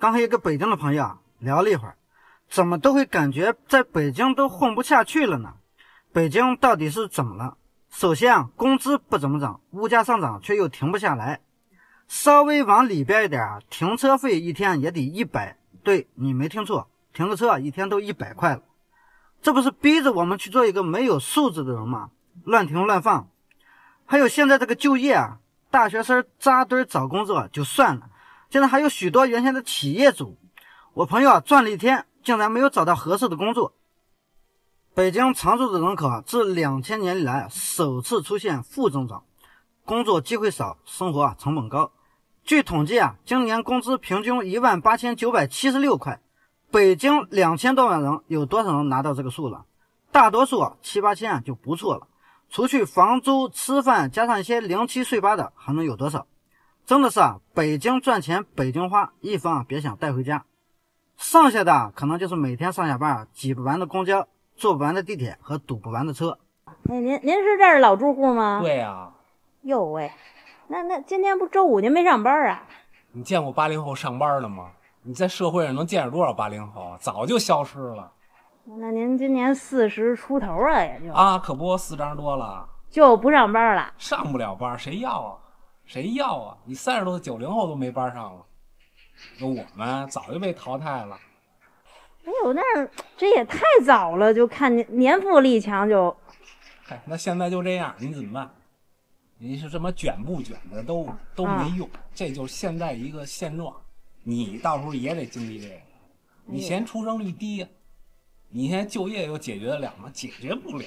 刚才一个北京的朋友啊聊了一会儿，怎么都会感觉在北京都混不下去了呢？北京到底是怎么了？首先啊，工资不怎么涨，物价上涨却又停不下来。稍微往里边一点啊，停车费一天也得一百。对，你没听错，停个车一天都一百块了，这不是逼着我们去做一个没有素质的人吗？乱停乱放。还有现在这个就业啊，大学生扎堆找工作就算了。现在还有许多原先的企业主，我朋友啊赚了一天，竟然没有找到合适的工作。北京常住的人口啊，自两千年以来首次出现负增长，工作机会少，生活啊成本高。据统计啊，今年工资平均一万八千九百七十六块，北京两千多万人，有多少人拿到这个数了？大多数啊七八千啊就不错了，除去房租、吃饭，加上一些零七碎八的，还能有多少？真的是啊，北京赚钱，北京花，一分啊别想带回家，剩下的可能就是每天上下班挤不完的公交、坐不完的地铁和堵不完的车。哎，您您是这儿老住户吗？对呀。哟喂，那那今天不周五您没上班啊？你见过八零后上班的吗？你在社会上能见着多少八零后？早就消失了。那您今年四十出头啊，也就啊，可不，四张多了就不上班了。上不了班，谁要啊？谁要啊？你三十多岁，九零后都没班上了，那我们早就被淘汰了。哎呦，那这也太早了，就看年富力强就。嗨，那现在就这样，你怎么办？你是这么卷不卷的都都没用，这就是现在一个现状。你到时候也得经历这个。你嫌出生率低，你现在就业又解决了吗？解决不了。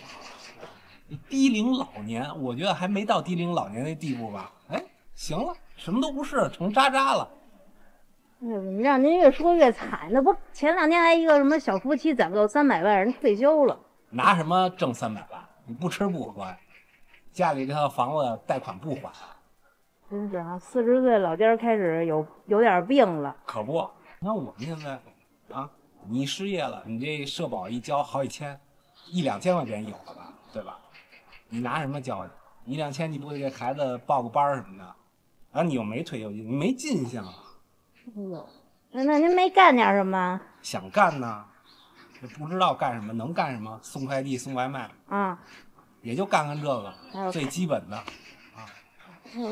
低龄老年，我觉得还没到低龄老年那地步吧？哎。行了，什么都不是，成渣渣了。那让您越说越惨，那不前两天还一个什么小夫妻攒够三百万，人退休了，拿什么挣三百万？你不吃不喝呀？家里这套房子贷款不还？真是，啊，四十岁老爹开始有有点病了。可不，你看我们现在啊，你失业了，你这社保一交好几千，一两千块钱有了吧？对吧？你拿什么交？一两千你不得给孩子报个班什么的？啊，你又没退休金，你没进项。没那那您没干点什么？想干呢，不知道干什么，能干什么？送快递、送外卖啊，也就干干这个最基本的啊。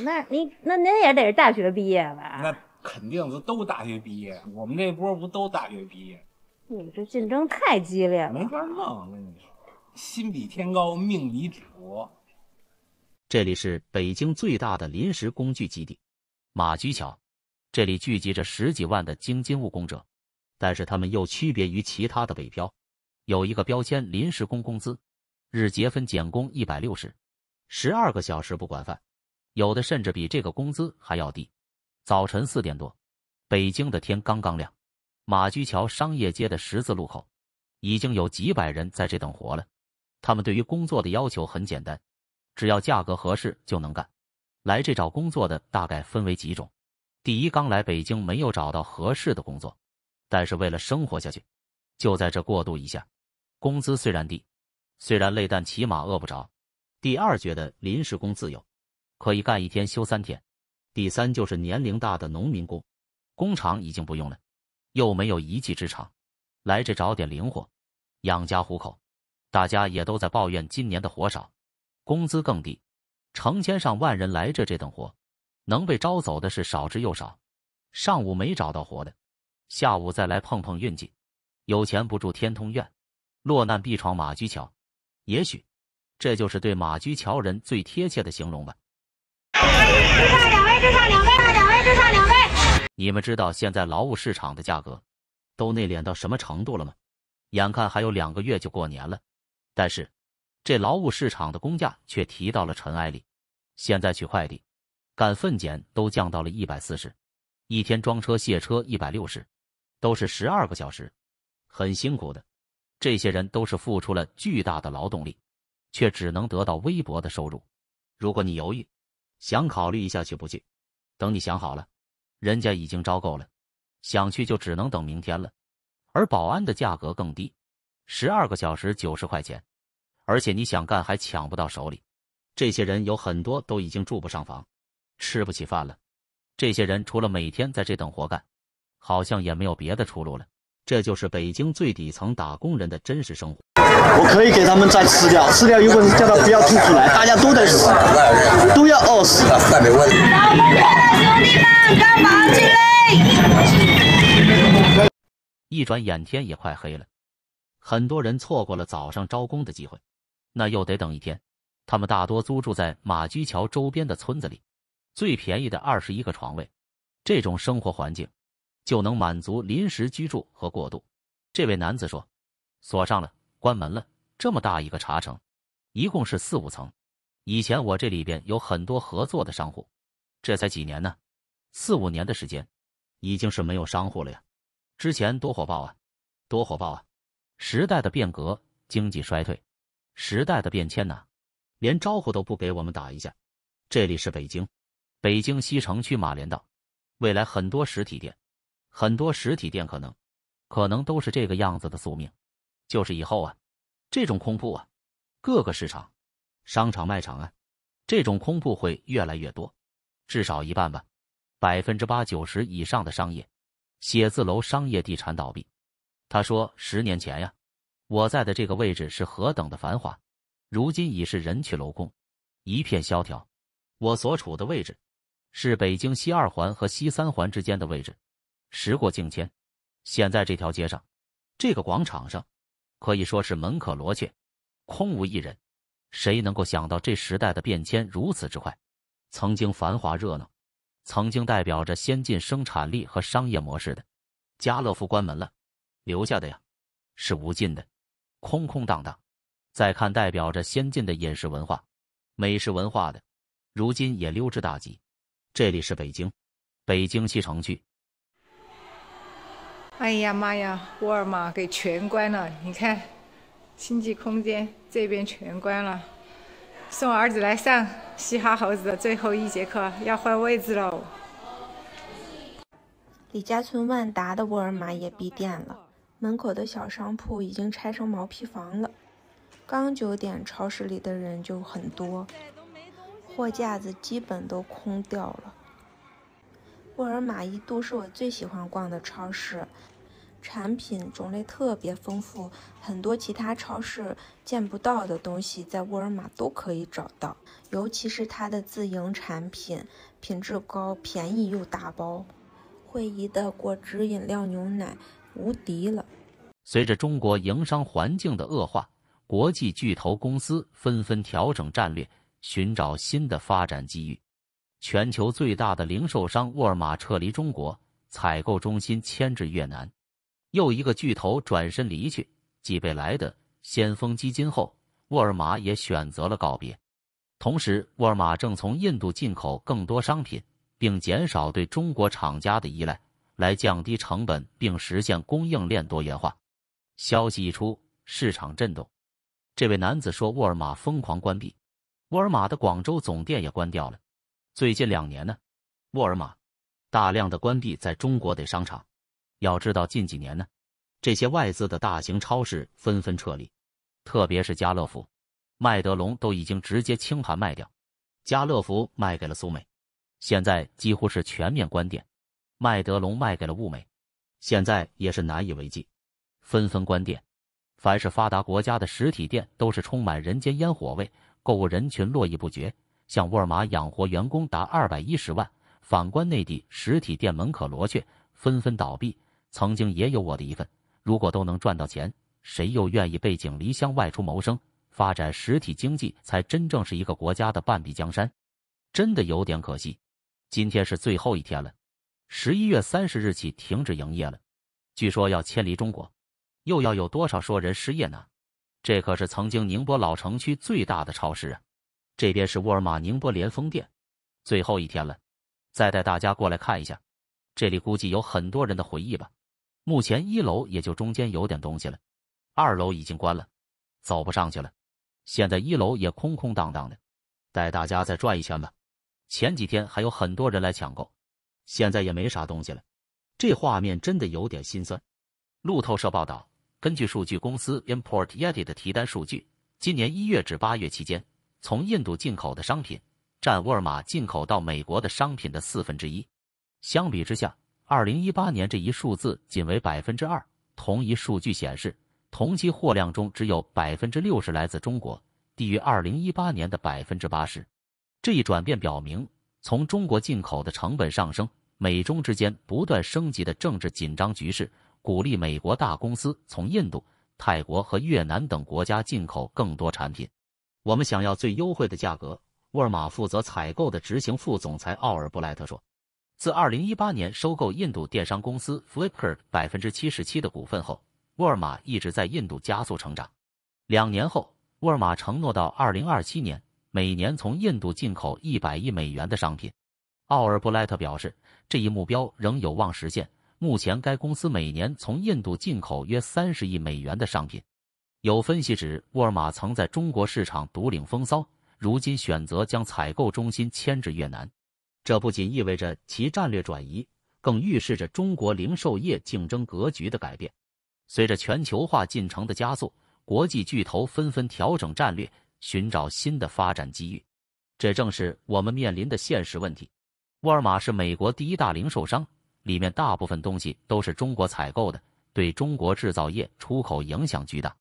那您那您也得是大学毕业吧？那肯定都都大学毕业，我们这波不都大学毕业？你们这竞争太激烈了。没法弄，我跟你说，心比天高，命比纸。这里是北京最大的临时工具基地——马驹桥，这里聚集着十几万的京津务工者，但是他们又区别于其他的北漂，有一个标签：临时工，工资日结分减工一百六十，十二个小时不管饭，有的甚至比这个工资还要低。早晨四点多，北京的天刚刚亮，马驹桥商业街的十字路口，已经有几百人在这等活了。他们对于工作的要求很简单。只要价格合适就能干。来这找工作的大概分为几种：第一，刚来北京没有找到合适的工作，但是为了生活下去，就在这过渡一下。工资虽然低，虽然累，但起码饿不着。第二，觉得临时工自由，可以干一天休三天。第三，就是年龄大的农民工，工厂已经不用了，又没有一技之长，来这找点零活，养家糊口。大家也都在抱怨今年的活少。工资更低，成千上万人来这这等活，能被招走的是少之又少。上午没找到活的，下午再来碰碰运气。有钱不住天通苑，落难必闯马驹桥。也许这就是对马驹桥人最贴切的形容吧。两位，两位，两位，两位。你们知道现在劳务市场的价格都内敛到什么程度了吗？眼看还有两个月就过年了，但是。这劳务市场的工价却提到了尘埃里。现在取快递、干分拣都降到了一百四十，一天装车卸车一百六十，都是十二个小时，很辛苦的。这些人都是付出了巨大的劳动力，却只能得到微薄的收入。如果你犹豫，想考虑一下去不去，等你想好了，人家已经招够了，想去就只能等明天了。而保安的价格更低，十二个小时九十块钱。而且你想干还抢不到手里，这些人有很多都已经住不上房，吃不起饭了。这些人除了每天在这等活干，好像也没有别的出路了。这就是北京最底层打工人的真实生活。我可以给他们再吃掉，吃掉有本事叫他不要吐出来，大家都得死，都要饿死。老炮儿兄弟们，干嘛去嘞？一转眼天也快黑了，很多人错过了早上招工的机会。那又得等一天。他们大多租住在马驹桥周边的村子里，最便宜的二十一个床位，这种生活环境就能满足临时居住和过渡。这位男子说：“锁上了，关门了。这么大一个茶城，一共是四五层。以前我这里边有很多合作的商户，这才几年呢？四五年的时间，已经是没有商户了呀。之前多火爆啊，多火爆啊！时代的变革，经济衰退。”时代的变迁呐，连招呼都不给我们打一下。这里是北京，北京西城区马连道。未来很多实体店，很多实体店可能，可能都是这个样子的宿命。就是以后啊，这种空铺啊，各个市场、商场、卖场啊，这种空铺会越来越多，至少一半吧，百分之八九十以上的商业、写字楼、商业地产倒闭。他说，十年前呀。我在的这个位置是何等的繁华，如今已是人去楼空，一片萧条。我所处的位置是北京西二环和西三环之间的位置。时过境迁，现在这条街上，这个广场上，可以说是门可罗雀，空无一人。谁能够想到这时代的变迁如此之快？曾经繁华热闹，曾经代表着先进生产力和商业模式的家乐福关门了，留下的呀，是无尽的。空空荡荡，再看代表着先进的饮食文化、美食文化的，如今也溜之大吉。这里是北京，北京西城区。哎呀妈呀，沃尔玛给全关了！你看，星际空间这边全关了。送儿子来上嘻哈猴子的最后一节课，要换位置喽。李家村万达的沃尔玛也闭店了。门口的小商铺已经拆成毛坯房了。刚九点，超市里的人就很多，货架子基本都空掉了。沃尔玛一度是我最喜欢逛的超市，产品种类特别丰富，很多其他超市见不到的东西在沃尔玛都可以找到。尤其是它的自营产品，品质高、便宜又打包。惠宜的果汁、饮料、牛奶。无敌了。随着中国营商环境的恶化，国际巨头公司纷纷调整战略，寻找新的发展机遇。全球最大的零售商沃尔玛撤离中国，采购中心迁至越南。又一个巨头转身离去。继贝莱德、先锋基金后，沃尔玛也选择了告别。同时，沃尔玛正从印度进口更多商品，并减少对中国厂家的依赖。来降低成本并实现供应链多元化。消息一出，市场震动。这位男子说：“沃尔玛疯狂关闭，沃尔玛的广州总店也关掉了。最近两年呢，沃尔玛大量的关闭在中国的商场。要知道，近几年呢，这些外资的大型超市纷纷撤离，特别是家乐福、麦德龙都已经直接清盘卖掉。家乐福卖给了苏美，现在几乎是全面关店。”麦德龙卖给了物美，现在也是难以为继，纷纷关店。凡是发达国家的实体店都是充满人间烟火味，购物人群络绎不绝。像沃尔玛养活员工达二百一十万，反观内地实体店门可罗雀，纷纷倒闭。曾经也有我的一份，如果都能赚到钱，谁又愿意背井离乡外出谋生？发展实体经济才真正是一个国家的半壁江山，真的有点可惜。今天是最后一天了。十一月三十日起停止营业了，据说要迁离中国，又要有多少说人失业呢？这可是曾经宁波老城区最大的超市啊！这边是沃尔玛宁波联丰店，最后一天了，再带大家过来看一下，这里估计有很多人的回忆吧。目前一楼也就中间有点东西了，二楼已经关了，走不上去了。现在一楼也空空荡荡的，带大家再转一圈吧。前几天还有很多人来抢购。现在也没啥东西了，这画面真的有点心酸。路透社报道，根据数据公司 Import Yeti 的提单数据，今年一月至八月期间，从印度进口的商品占沃尔玛进口到美国的商品的四分之一。相比之下，二零一八年这一数字仅为百分之二。同一数据显示，同期货量中只有百分之六十来自中国，低于二零一八年的百分之八十。这一转变表明，从中国进口的成本上升。美中之间不断升级的政治紧张局势，鼓励美国大公司从印度、泰国和越南等国家进口更多产品。我们想要最优惠的价格。沃尔玛负责采购的执行副总裁奥尔布莱特说：“自2018年收购印度电商公司 Flipkart 百分之七十七的股份后，沃尔玛一直在印度加速成长。两年后，沃尔玛承诺到2027年每年从印度进口100亿美元的商品。”奥尔布莱特表示，这一目标仍有望实现。目前，该公司每年从印度进口约三十亿美元的商品。有分析指，沃尔玛曾在中国市场独领风骚，如今选择将采购中心迁至越南，这不仅意味着其战略转移，更预示着中国零售业竞争格局的改变。随着全球化进程的加速，国际巨头纷纷调整战略，寻找新的发展机遇。这正是我们面临的现实问题。沃尔玛是美国第一大零售商，里面大部分东西都是中国采购的，对中国制造业出口影响巨大。